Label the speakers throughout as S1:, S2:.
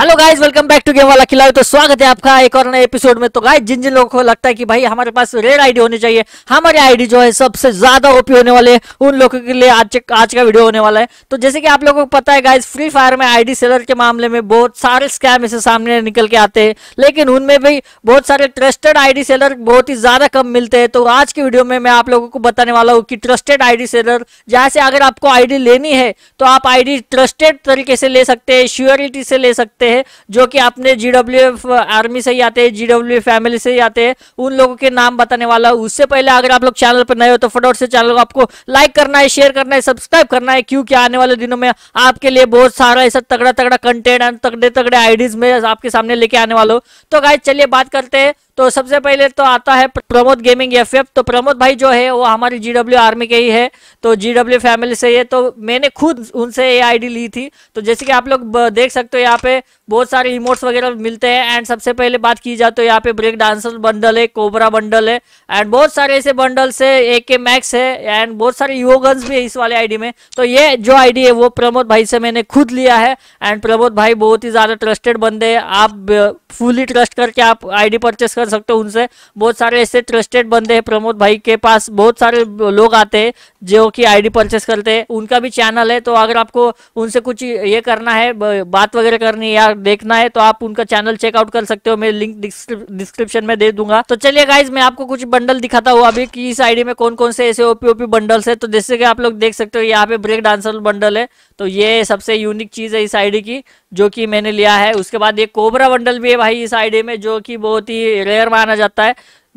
S1: Hello guys welcome back to game वाला किला तो स्वागत है आपका एक और नए एपिसोड में तो गाइस जिन जिन लोगों को लगता है कि भाई हमारे पास रेड आईडी होनी चाहिए हमारी आईडी जो है सबसे ज्यादा ओपी होने वाले उन लोगों के लिए आज आज का वीडियो होने वाला है तो जैसे कि आप लोगों को पता है गाइज फ्री फायर में आईडी सेलर के मामले में बहुत सारे स्कैम इसे सामने निकल के आते हैं लेकिन उनमें भी बहुत सारे ट्रस्टेड आईडी सेलर बहुत ही ज्यादा कम मिलते हैं तो आज की वीडियो में मैं आप लोगों को बताने वाला हूँ कि ट्रस्टेड आईडी सेलर जहाँ से अगर आपको आईडी लेनी है तो आप आईडी ट्रस्टेड तरीके से ले सकते हैं श्योरिटी से ले सकते सकते हैं जो कि आपने जीडब्ल्यूएफ आर्मी uh, से ही आते हैं जीडब्ल्यू फैमिली से ही आते हैं उन लोगों के नाम बताने वाला हूँ उससे पहले अगर आप लोग चैनल पर नए हो तो फटोफट से चैनल को आपको लाइक करना है शेयर करना है सब्सक्राइब करना है क्योंकि आने वाले दिनों में आपके लिए बहुत सारा ऐसा तगड़ा तगड़ा कंटेंट एंड तगड़े तगड़े आइडियाज में आपके सामने लेके आने वाला हूँ तो गाय चलिए बात करते हैं तो सबसे पहले तो आता है प्रमोद गेमिंग एफ तो प्रमोद भाई जो है वो हमारी जी डब्ल्यू आर्मी के ही है तो जी डब्ल्यू फैमिली से है तो मैंने खुद उनसे ये आईडी ली थी तो जैसे कि आप लोग देख सकते हो यहाँ पे बहुत सारे इमोट्स वगैरह मिलते हैं एंड सबसे पहले बात की जाए तो यहाँ पे ब्रेक डांसर बंडल है कोबरा बंडल है एंड बहुत सारे ऐसे बंडल्स है ए के मैक्स है एंड बहुत सारे योगन्स भी है इस वाले आईडी में तो ये जो आईडी है वो प्रमोद भाई से मैंने खुद लिया है एंड प्रमोद भाई बहुत ही ज़्यादा ट्रस्टेड बंदे हैं आप फुली ट्रस्ट करके आप आईडी परचेस कर सकते हो उनसे बहुत सारे ऐसे ट्रस्टेड बंदे हैं प्रमोद भाई के पास बहुत सारे लोग आते हैं जो कि आईडी परचेस करते हैं उनका भी चैनल है तो अगर आपको उनसे कुछ ये करना है बात वगैरह करनी है या देखना है तो आप उनका चैनल चेकआउट कर सकते हो मैं लिंक डिस्क्रिप्शन में दे दूंगा तो चलिए गाइज मैं आपको कुछ बंडल दिखाता हूँ अभी की इस आईडी में कौन कौन से ऐसे ओपी ओपी बंडल्स है तो जैसे कि आप लोग देख सकते हो यहाँ पे ब्रेक डांसर बंडल है तो ये सबसे यूनिक चीज है इस आईडी की जो कि मैंने लिया है उसके बाद ये कोबरा बंडल भी है भाई इस आईडी में जो कि बहुत ही रेयर माना जाता है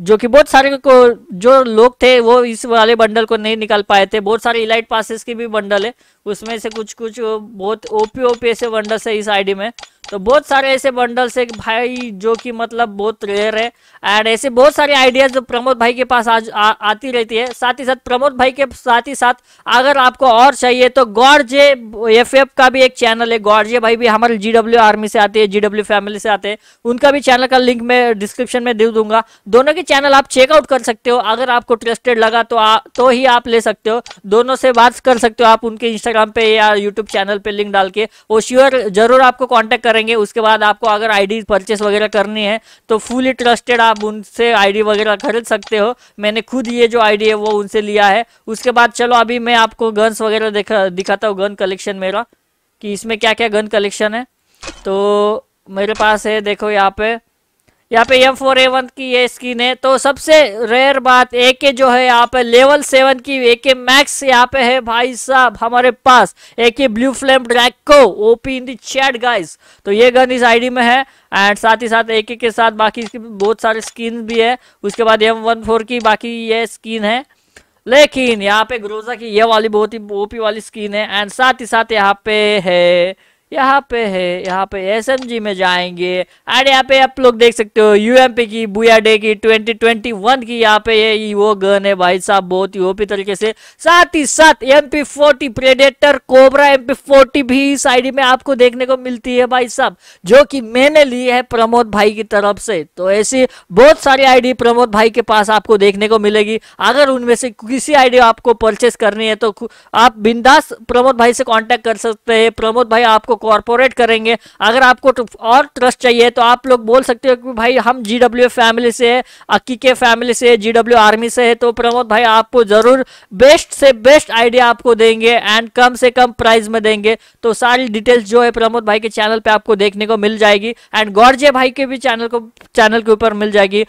S1: जो कि बहुत सारे को जो लोग थे वो इस वाले बंडल को नहीं निकाल पाए थे बहुत सारे इलाइट पासिस की भी बंडल है उसमें से कुछ कुछ बहुत ओपी ओपी ऐसे बंडल्स है इस आईडी में तो बहुत सारे ऐसे बंडल्स है भाई जो कि मतलब बहुत रेयर है एंड ऐसे बहुत सारे आइडियाज जो प्रमोद भाई के पास आज आ, आती रहती है साथ ही साथ प्रमोद भाई के साथ ही साथ अगर आपको और चाहिए तो गौरजे एफ एफ का भी एक चैनल है गौरजे भाई भी हमारे जी डब्ल्यू आर्मी से आते हैं जी डब्ल्यू फैमिली से आते हैं उनका भी चैनल का लिंक मैं डिस्क्रिप्शन में दे दूंगा दोनों के चैनल आप चेकआउट कर सकते हो अगर आपको ट्रस्टेड लगा तो आ, तो ही आप ले सकते हो दोनों से बात कर सकते हो आप उनके इंस्टाग्राम पे या यूट्यूब चैनल पे लिंक डाल के वो श्योर जरूर आपको कॉन्टेक्ट करेंगे उसके बाद आपको अगर आईडी परचेस वगैरह करनी है तो फुली ट्रस्टेड आप उनसे आईडी वगैरह खरीद सकते हो मैंने खुद ये जो आईडी है वो उनसे लिया है उसके बाद चलो अभी मैं आपको गन्स वगैरह दिखाता हूँ गन कलेक्शन मेरा कि इसमें क्या क्या गन कलेक्शन है तो मेरे पास है देखो यहाँ पे यहाँ पे एम फोर एवन की ये स्किन है तो सबसे रेयर बात ए के जो है यहाँ पे लेवल सेवन की ए के मैक्स यहाँ पे है भाई साहब हमारे पास A K blue flame Draco OP in the chat guys तो ये गन इस आईडी में है एंड साथ ही साथ एक के साथ बाकी बहुत सारे स्किन भी है उसके बाद एम वन फोर की बाकी ये स्किन है लेकिन यहाँ पे ग्रोजा की ये वाली बहुत ही ओपी वाली स्किन है एंड साथ ही साथ यहाँ पे है यहाँ पे है यहाँ पे एसएमजी में जाएंगे एंड यहाँ पे आप लोग देख सकते हो यूएमपी की बुया डे की 2021 की यहाँ पे ये वो गन है भाई साहब बहुत ही ओपी तरीके से साथ ही साथ एमपी 40 प्रेडेटर कोबरा एमपी 40 भी इस आईडी में आपको देखने को मिलती है भाई साहब जो कि मैंने ली है प्रमोद भाई की तरफ से तो ऐसी बहुत सारी आईडी प्रमोद भाई के पास आपको देखने को मिलेगी अगर उनमें से किसी आईडी आपको परचेस करनी है तो आप बिंदास प्रमोद भाई से कॉन्टेक्ट कर सकते हैं प्रमोद भाई आपको कॉरपोरेट करेंगे अगर आपको तो और ट्रस्ट चाहिए तो आप लोग बोल सकते हो कि भाई हम जी फैमिली से है अक्की के फैमिली से जी आर्मी से है तो प्रमोद भाई आपको जरूर बेस्ट से बेस्ट आइडिया आपको देंगे एंड कम से कम प्राइस में देंगे तो सारी डिटेल्स जो है प्रमोद भाई के चैनल पर आपको देखने को मिल जाएगी एंड गौरजे भाई के भी चैनल को चैनल के ऊपर मिल जाएगी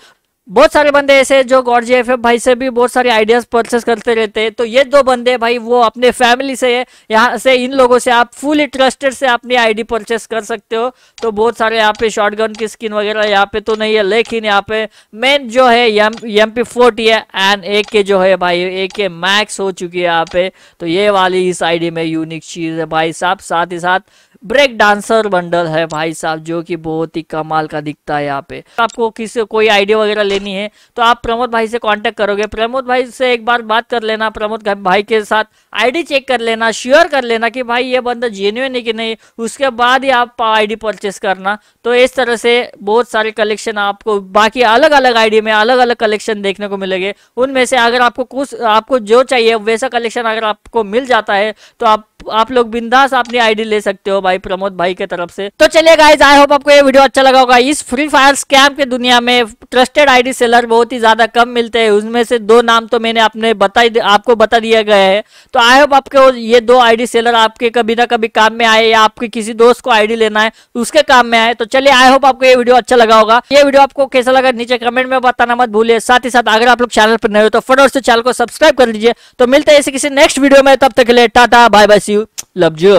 S1: बहुत सारे बंदे ऐसे हैं जो गौर जी एफ भाई से भी बहुत सारे आइडियाज परचेस करते रहते हैं तो ये दो बंदे भाई वो अपने फैमिली से यहाँ से इन लोगों से आप फुली ट्रस्टेड से अपनी आईडी परचेस कर सकते हो तो बहुत सारे यहाँ पे शॉटगन की स्किन वगैरह यहाँ पे तो नहीं है लेकिन यहाँ पे मेन जो है एम पी फोर्टी है एंड ए के जो है भाई ए के मैक्स हो चुकी है यहाँ पे तो ये वाली इस आईडी में यूनिक चीज है भाई साहब साथ ही साथ ब्रेक डांसर बंडल है भाई साहब जो कि बहुत ही कमाल का दिखता है यहाँ पे आपको किसी कोई आइडिया वगैरह ले लेनी है तो आप प्रमोद भाई से कांटेक्ट करोगे प्रमोद भाई से एक बार बात कर लेना प्रमोद भाई के साथ आईडी चेक कर लेना श्योर कर लेना कि भाई ये बंदा जेन्यून है कि नहीं उसके बाद ही आप आईडी परचेस करना तो इस तरह से बहुत सारे कलेक्शन आपको बाकी अलग अलग आईडी में अलग अलग कलेक्शन देखने को मिलेंगे उनमें से अगर आपको कुछ आपको जो चाहिए वैसा कलेक्शन अगर आपको मिल जाता है तो आप आप लोग बिंदास अपनी आईडी ले सकते हो भाई प्रमोद भाई के तरफ से तो चलिए गाइज आई होप आपको ये वीडियो अच्छा लगा होगा इस फ्री फायर स्कैम के दुनिया में ट्रस्टेड आईडी सेलर बहुत ही ज्यादा कम मिलते हैं उसमें से दो नाम तो मैंने अपने बताई आपको बता दिया गया है तो आई होप आपके ये दो आईडी सेलर आपके कभी ना कभी काम में आए या आपके किसी दोस्त को आईडी लेना है उसके काम में आए तो चलिए आई होप आपको ये वीडियो अच्छा लगा होगा ये वीडियो आपको कैसा लगा नीचे कमेंट में बताना मत भूलिए साथ ही साथ अगर आप लोग चैनल पर नए हो तो फटोर से चैनल को सब्सक्राइब कर लीजिए तो मिलते हैं ऐसे किसी नेक्स्ट वीडियो में तब तक के लिए टाटा बाय बाय Labje.